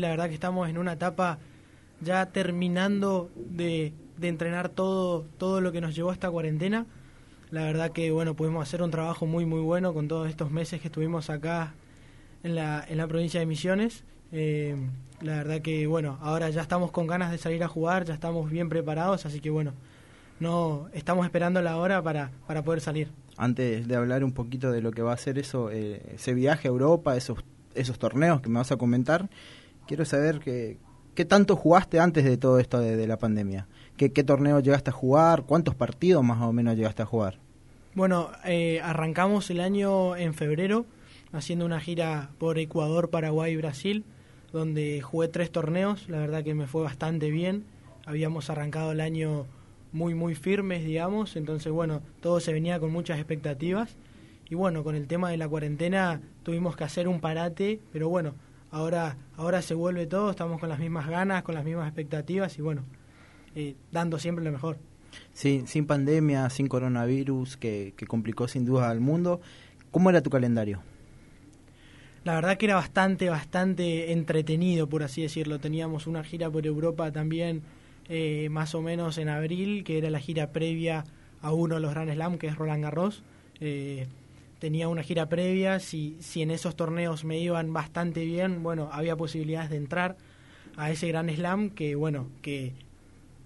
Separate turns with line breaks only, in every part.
La verdad que estamos en una etapa ya terminando de, entrenar todo, todo lo que nos llevó a esta cuarentena. La verdad que bueno, pudimos hacer un trabajo muy muy bueno con todos estos meses que estuvimos acá en la, en la provincia de Misiones. Eh, la verdad que bueno, ahora ya estamos con ganas de salir a jugar, ya estamos bien preparados, así que bueno, no estamos esperando la hora para, para poder salir.
Antes de hablar un poquito de lo que va a ser eso, eh, ese viaje a Europa, esos, esos torneos que me vas a comentar, Quiero saber que, qué tanto jugaste antes de todo esto de, de la pandemia. ¿Qué, ¿Qué, torneo llegaste a jugar? ¿Cuántos partidos más o menos llegaste a jugar?
Bueno, eh, arrancamos el año en febrero haciendo una gira por Ecuador, Paraguay y Brasil, donde jugué tres torneos. La verdad que me fue bastante bien. Habíamos arrancado el año muy, muy firmes, digamos. Entonces, bueno, todo se venía con muchas expectativas. Y bueno, con el tema de la cuarentena tuvimos que hacer un parate, pero bueno, ahora, ahora se vuelve todo, estamos con las mismas ganas, con las mismas expectativas y bueno, eh, dando siempre lo mejor.
Sí, sin pandemia, sin coronavirus, que, complicó sin duda al mundo. ¿Cómo era tu calendario?
La verdad que era bastante, bastante entretenido, por así decirlo. Teníamos una gira por Europa también, eh, más o menos en abril, que era la gira previa a uno de los Grand Slam, que es Roland Garros. Eh, tenía una gira previa, si, si en esos torneos me iban bastante bien, bueno, había posibilidades de entrar a ese gran slam que, bueno, que,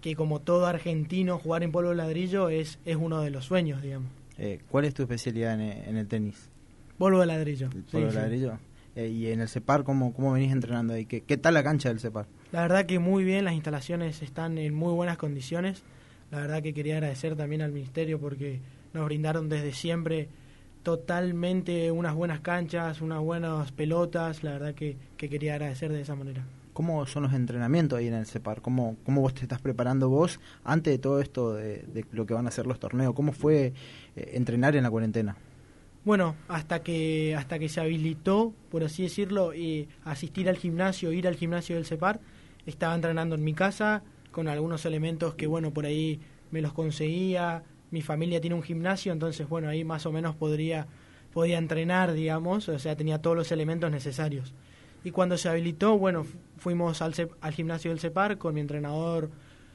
que como todo argentino jugar en polvo ladrillo es, es uno de los sueños, digamos.
Eh, ¿Cuál es tu especialidad en, eh, el tenis?
Polvo de ladrillo. ladrillo?
Eh, y en el CEPAR, ¿cómo, cómo venís entrenando ahí? ¿Qué, ¿Qué tal la cancha del CEPAR?
La verdad que muy bien, las instalaciones están en muy buenas condiciones. La verdad que quería agradecer también al Ministerio porque nos brindaron desde siempre totalmente unas buenas canchas, unas buenas pelotas, la verdad que, quería agradecer de esa manera.
¿Cómo son los entrenamientos ahí en el CEPAR? ¿Cómo, cómo vos te estás preparando vos antes de todo esto de, lo que van a ser los torneos? ¿Cómo fue eh, entrenar en la cuarentena? Bueno,
hasta que, hasta que se habilitó, por así decirlo, y asistir al gimnasio, ir al gimnasio del CEPAR, estaba entrenando en mi casa con algunos elementos que, bueno, por ahí me los conseguía, mi familia tiene un gimnasio, entonces bueno, ahí más o menos podría, podía entrenar, digamos, o sea, tenía todos los elementos necesarios. Y cuando se habilitó, bueno, fuimos al, al gimnasio del CEPAR con mi entrenador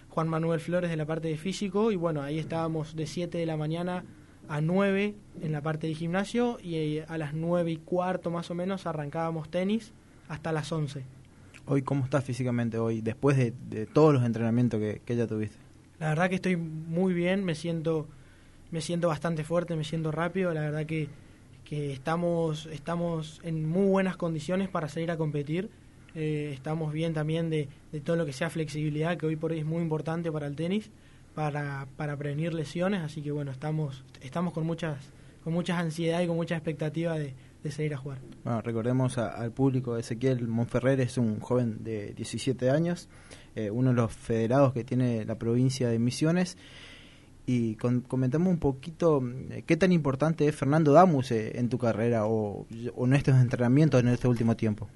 Juan Manuel Flores de la parte de físico y bueno, ahí estábamos de 7 de la mañana a 9 en la parte de gimnasio y eh, a las 9 y cuarto más o menos arrancábamos tenis hasta las 11.
Hoy, ¿cómo estás físicamente hoy, después de, todos los entrenamientos que, que ya tuviste?
La verdad que estoy muy bien, me siento, me siento bastante fuerte, me siento rápido, la verdad que, estamos, estamos en muy buenas condiciones para salir a competir. Eh, estamos bien también de, todo lo que sea flexibilidad, que hoy por hoy es muy importante para el tenis, para, para prevenir lesiones, así que bueno, estamos, estamos con muchas, con muchas ansiedad y con mucha expectativa de, de salir a jugar.
Bueno, recordemos al público, Ezequiel Monferrer es un joven de 17 años, eh, uno de los federados que tiene la provincia de Misiones. Y comentamos un poquito eh, qué tan importante es Fernando Damus eh, en tu carrera o, en estos entrenamientos en este último tiempo.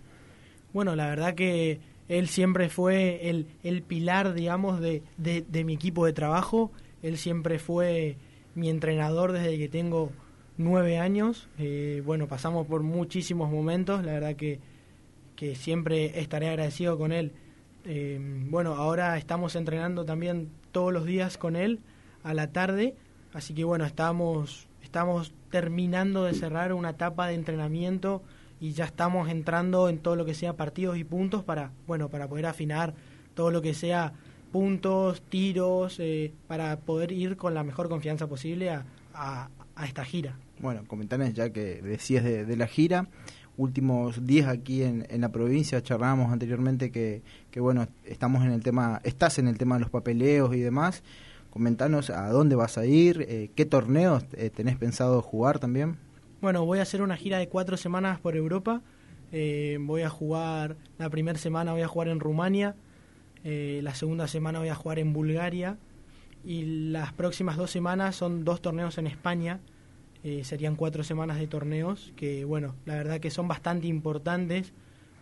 Bueno, la verdad que él siempre fue el, pilar, digamos, de, de mi equipo de trabajo. Él siempre fue mi entrenador desde que tengo nueve años. Eh, bueno, pasamos por muchísimos momentos, la verdad que, que siempre estaré agradecido con él. Eh, bueno, ahora estamos entrenando también todos los días con él a la tarde, así que bueno, estamos, estamos terminando de cerrar una etapa de entrenamiento y ya estamos entrando en todo lo que sea partidos y puntos para, bueno, para poder afinar todo lo que sea puntos, tiros, eh, para poder ir con la mejor confianza posible a esta gira.
Bueno, comentanos ya que decías de, la gira, últimos días aquí en, en la provincia, charlábamos anteriormente que, bueno, estamos en el tema, estás en el tema de los papeleos y demás. Comentanos a dónde vas a ir, eh, qué torneos eh, tenés pensado jugar también. Bueno,
voy a hacer una gira de cuatro semanas por Europa. Eh, voy a jugar, la primera semana voy a jugar en Rumania, la segunda semana voy a jugar en Bulgaria y las próximas dos semanas son dos torneos en España eh, serían cuatro semanas de torneos que, bueno, la verdad que son bastante importantes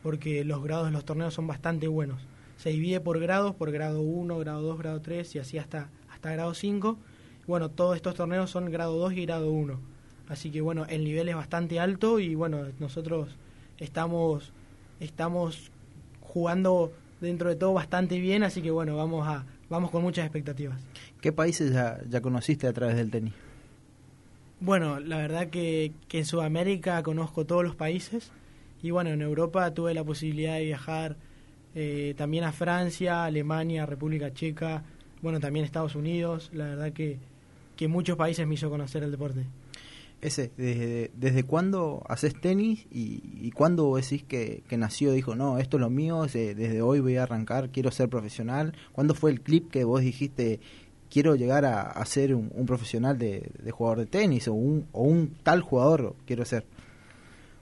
porque los grados de los torneos son bastante buenos. Se divide por grados, por grado 1, grado 2, grado 3 y así hasta, hasta grado 5. Bueno, todos estos torneos son grado 2 y grado 1. Así que bueno, el nivel es bastante alto y bueno, nosotros estamos, estamos jugando dentro de todo bastante bien, así que bueno, vamos a vamos con muchas expectativas.
¿Qué países ya conociste a través del tenis?
Bueno, la verdad que, que, en Sudamérica conozco todos los países y bueno, en Europa tuve la posibilidad de viajar eh, también a Francia, Alemania, República Checa, bueno, también Estados Unidos, la verdad que, que muchos países me hizo conocer el deporte.
Ese, ¿desde, cuándo haces tenis y, cuándo decís que, que, nació, dijo, no, esto es lo mío, desde hoy voy a arrancar, quiero ser profesional? ¿Cuándo fue el clip que vos dijiste, quiero llegar a, a ser un, profesional de, jugador de tenis o un, o un tal jugador quiero ser?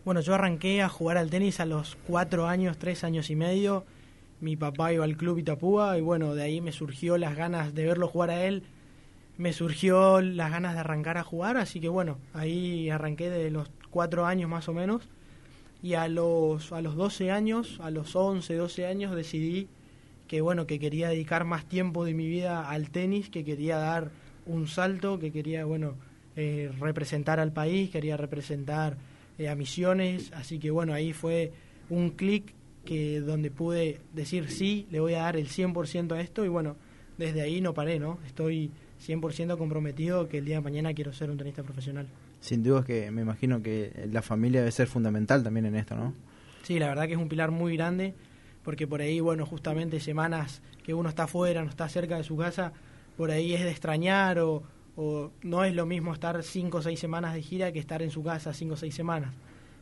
Bueno, yo arranqué a jugar al tenis a los cuatro años, tres años y medio. Mi papá iba al club Itapúa y bueno, de ahí me surgió las ganas de verlo jugar a él. Me surgió las ganas de arrancar a jugar, así que bueno, ahí arranqué de los cuatro años más o menos. Y a los, a los 12 años, a los once 12 años decidí que bueno, que quería dedicar más tiempo de mi vida al tenis, que quería dar un salto, que quería, bueno, eh, representar al país, quería representar eh, a Misiones, así que bueno, ahí fue un clic que donde pude decir sí, le voy a dar el 100% a esto y bueno, desde ahí no paré, ¿no? Estoy 100% comprometido que el día de mañana quiero ser un tenista profesional.
Sin duda que me imagino que la familia debe ser fundamental también en esto, ¿no?
Sí, la verdad que es un pilar muy grande porque por ahí, bueno, justamente semanas que uno está fuera no está cerca de su casa, por ahí es de extrañar o, o no es lo mismo estar cinco o seis semanas de gira que estar en su casa cinco o seis semanas.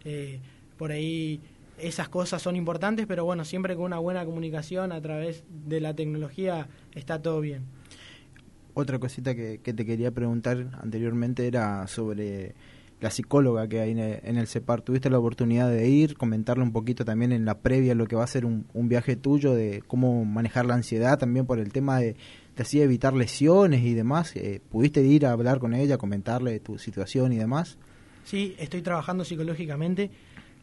Eh, por ahí esas cosas son importantes, pero bueno, siempre con una buena comunicación a través de la tecnología está todo bien.
Otra cosita que te quería preguntar anteriormente era sobre la psicóloga que hay en el CEPAR. ¿Tuviste la oportunidad de ir, comentarle un poquito también en la previa lo que va a ser un, un viaje tuyo, de cómo manejar la ansiedad también por el tema de, así evitar lesiones y demás? Eh, ¿Pudiste ir a hablar con ella, comentarle tu situación y demás?
Sí, estoy trabajando psicológicamente.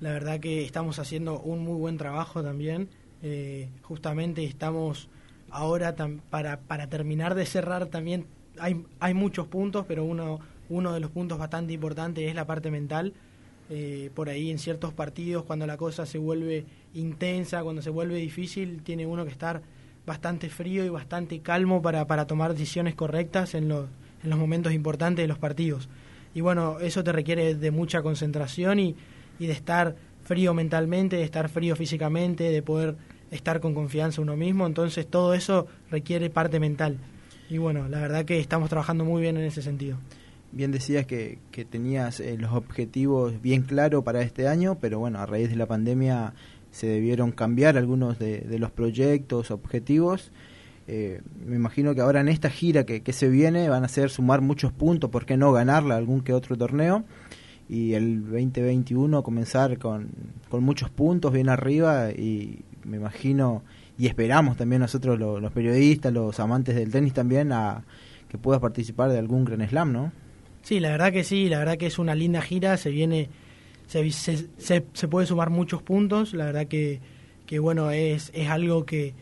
La verdad que estamos haciendo un muy buen trabajo también. Eh, justamente estamos ahora para, para terminar de cerrar también. Hay, hay muchos puntos, pero uno uno de los puntos bastante importantes es la parte mental. Eh, por ahí en ciertos partidos, cuando la cosa se vuelve intensa, cuando se vuelve difícil, tiene uno que estar bastante frío y bastante calmo para, tomar decisiones correctas en, los, en los momentos importantes de los partidos. Y bueno, eso te requiere de mucha concentración y, y de estar frío mentalmente, de estar frío físicamente, de poder estar con confianza uno mismo. Entonces todo eso requiere parte mental. Y bueno, la verdad que estamos trabajando muy bien en ese sentido
bien decías que, que tenías eh, los objetivos bien claros para este año, pero bueno, a raíz de la pandemia se debieron cambiar algunos de, los proyectos, objetivos. Eh, me imagino que ahora en esta gira que, que se viene van a ser sumar muchos puntos, ¿por qué no ganarla algún que otro torneo? Y el 2021 comenzar con, con muchos puntos bien arriba y me imagino y esperamos también nosotros los periodistas, los amantes del tenis también a que puedas participar de algún Grand Slam, ¿no?
Sí, la verdad que sí, la verdad que es una linda gira, se viene, se, se, puede sumar muchos puntos, la verdad que, que bueno, es, es algo que,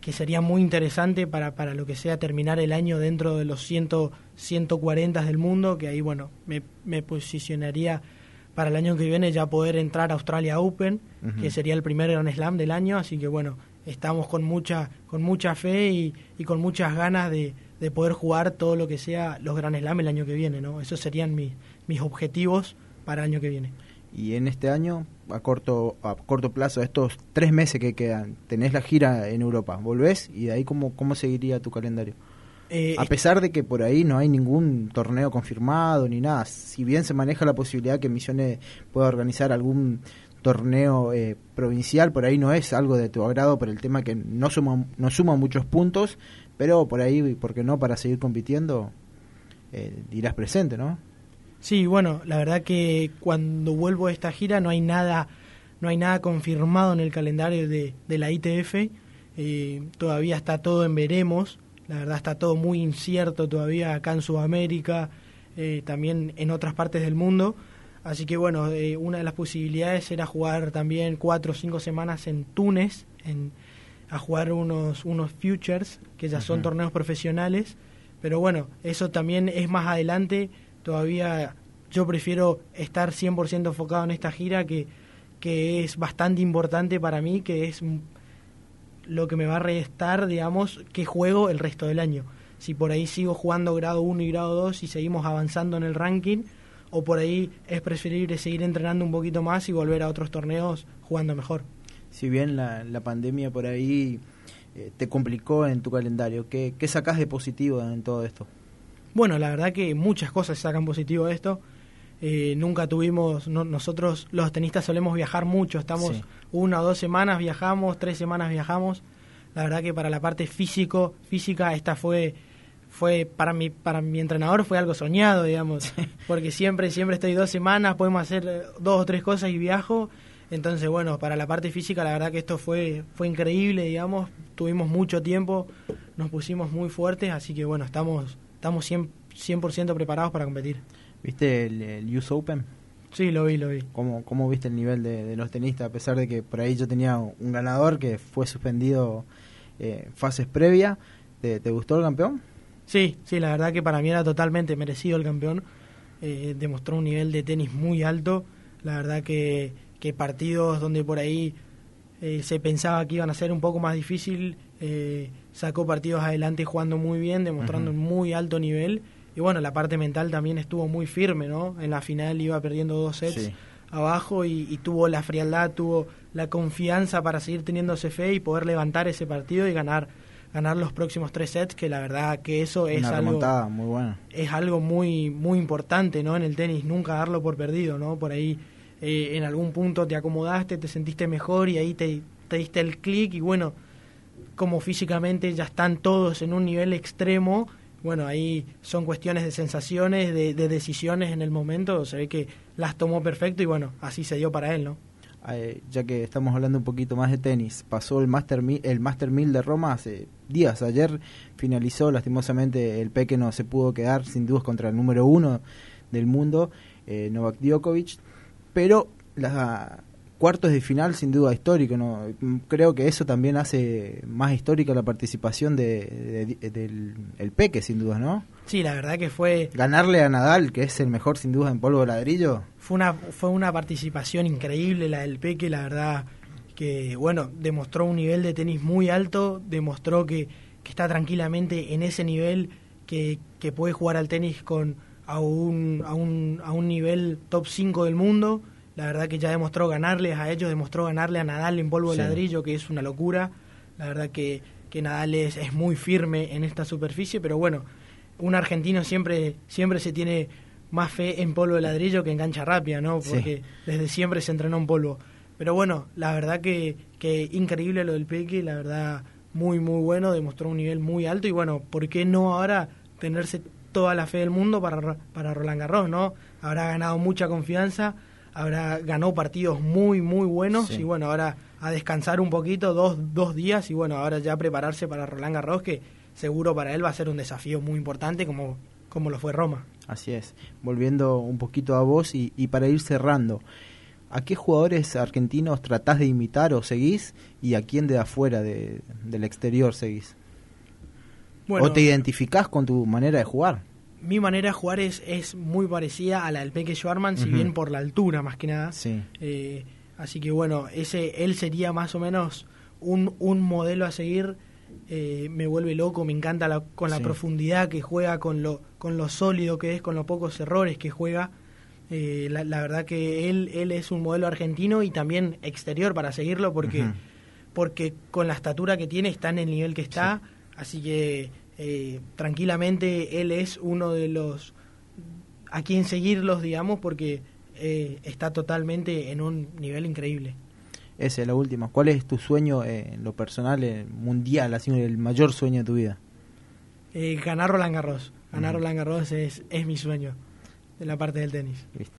que sería muy interesante para, para lo que sea terminar el año dentro de los 140 del mundo, que ahí, bueno, me, me posicionaría para el año que viene ya poder entrar a Australia Open, que sería el primer Grand Slam del año, así que bueno, estamos con mucha, con mucha fe y, y con muchas ganas de, de poder jugar todo lo que sea los Grandes Slam el año que viene, ¿no? Esos serían mis objetivos para el año que viene.
Y en este año, a corto, a corto plazo, estos tres meses que quedan, tenés la gira en Europa, volvés y de ahí cómo, cómo seguiría tu calendario. Eh, a pesar de que por ahí no hay ningún torneo confirmado ni nada, si bien se maneja la posibilidad que Misiones pueda organizar algún torneo eh, provincial, por ahí no es algo de tu agrado por el tema que no no suma muchos puntos, pero por ahí, porque no? Para seguir compitiendo, eh, irás presente, ¿no?
Sí, bueno, la verdad que cuando vuelvo a esta gira no hay nada, no hay nada confirmado en el calendario de, la ITF. Eh, todavía está todo en veremos. La verdad está todo muy incierto todavía acá en Sudamérica, eh, también en otras partes del mundo. Así que bueno, eh, una de las posibilidades era jugar también cuatro o cinco semanas en Túnez, en, a jugar unos, unos futures, que ya son torneos profesionales, pero bueno, eso también es más adelante, todavía yo prefiero estar 100% enfocado en esta gira que, que es bastante importante para mí, que es lo que me va a restar, digamos, que juego el resto del año. Si por ahí sigo jugando grado 1 y grado 2 y seguimos avanzando en el ranking, o por ahí es preferible seguir
entrenando un poquito más y volver a otros torneos jugando mejor si bien la, la pandemia por ahí eh, te complicó en tu calendario, ¿qué, ¿qué sacás de positivo en todo esto?
Bueno, la verdad que muchas cosas sacan positivo de esto. Eh, nunca tuvimos, nosotros los tenistas solemos viajar mucho, estamos una o dos semanas viajamos, tres semanas viajamos. La verdad que para la parte físico, física, esta fue, fue para mi, para mi entrenador fue algo soñado, digamos, porque siempre, siempre estoy dos semanas, podemos hacer eh, dos o tres cosas y viajo entonces, bueno, para la parte física, la verdad que esto fue, fue increíble, digamos. Tuvimos mucho tiempo, nos pusimos muy fuertes, así que, bueno, estamos,
estamos 100%, preparados para competir. ¿Viste el, Open? Sí, lo vi, lo vi. ¿Cómo, viste el nivel de, los tenistas? A pesar de que por ahí yo tenía un ganador que fue suspendido en eh, fases previas, ¿Te, gustó el campeón? Sí, sí, la verdad
que para mí era totalmente merecido el campeón. Eh, demostró un nivel de tenis muy alto. La verdad que que partidos donde por ahí eh, se pensaba que iban a ser un poco más difícil, eh, sacó partidos adelante jugando muy bien, demostrando un muy alto nivel. Y bueno, la parte mental también estuvo muy firme, ¿no? En la final iba perdiendo dos sets abajo y, tuvo la frialdad, tuvo la confianza para seguir teniéndose fe y poder levantar ese partido y ganar ganar los próximos tres sets, que la verdad que eso es algo muy es algo muy muy importante, ¿no? En el tenis nunca darlo por perdido, ¿no? Por ahí eh, en algún punto te acomodaste, te sentiste mejor y ahí te, diste el clic y bueno, como físicamente ya están todos en un nivel extremo, bueno, ahí son cuestiones de sensaciones, de, decisiones en el momento, se ve que las tomó perfecto y
bueno, así se dio para él, ¿no? Eh, ya que estamos hablando un poquito más de tenis, pasó el Master, el Master 1000 de Roma hace días, ayer finalizó, lastimosamente el Peque no se pudo quedar sin dudas contra el número uno del mundo, eh, Novak Djokovic, pero la, cuartos de final sin duda histórico. ¿no? Creo que eso también hace más histórica la participación de, del Peque, sin duda, ¿no?
Sí, la verdad que fue...
Ganarle a Nadal, que es el mejor sin duda en polvo de ladrillo.
Fue una, fue una participación increíble la del Peque, la verdad que, bueno, demostró un nivel de tenis muy alto, demostró que, que está tranquilamente en ese nivel, que, que puede jugar al tenis con a un, a un, a un nivel top 5 del mundo. La verdad que ya demostró ganarles a ellos, demostró ganarle a Nadal en polvo de ladrillo, que es una locura. La verdad que, que Nadal es, muy firme en esta superficie, pero bueno, un argentino siempre, siempre se tiene más fe en polvo de ladrillo que en cancha rápida, ¿no? Porque desde siempre se entrenó en polvo. Pero bueno, la verdad que, que increíble lo del Peque, la verdad muy, muy bueno, demostró un nivel muy alto y bueno, ¿por qué no ahora tenerse toda la fe del mundo para, para Roland Garros, ¿no? Habrá ganado mucha confianza, habrá ganó partidos muy, muy buenos y bueno, ahora a descansar un poquito, dos, dos días y bueno, ahora ya prepararse para Roland Garros, que seguro para él va a ser un desafío muy importante como, como lo fue Roma.
Así es. Volviendo un poquito a vos y, para ir cerrando. ¿A qué jugadores argentinos tratás de imitar o seguís? ¿Y a quién de afuera, de, del exterior, seguís? ¿O te identificás con tu manera de jugar?
Mi manera de jugar es, es muy parecida a la del Peque Schwarman, si bien por la altura más que nada. Eh, así que bueno, ese él sería más o menos un, un modelo a seguir. Eh, me vuelve loco, me encanta con la profundidad que juega, con lo, con lo sólido que es, con los pocos errores que juega. Eh, la, verdad que él, él es un modelo argentino y también exterior para seguirlo porque, porque con la estatura que tiene está en el nivel que está. Así que eh, tranquilamente él es uno de los a quien seguirlos, digamos, porque eh, está totalmente en un nivel increíble.
Ese, la última. ¿Cuál es tu sueño eh, en lo personal, mundial, así el mayor sueño de tu vida?
ganar Roland Garros. Ganar Roland Garros es, es mi sueño de la parte del tenis.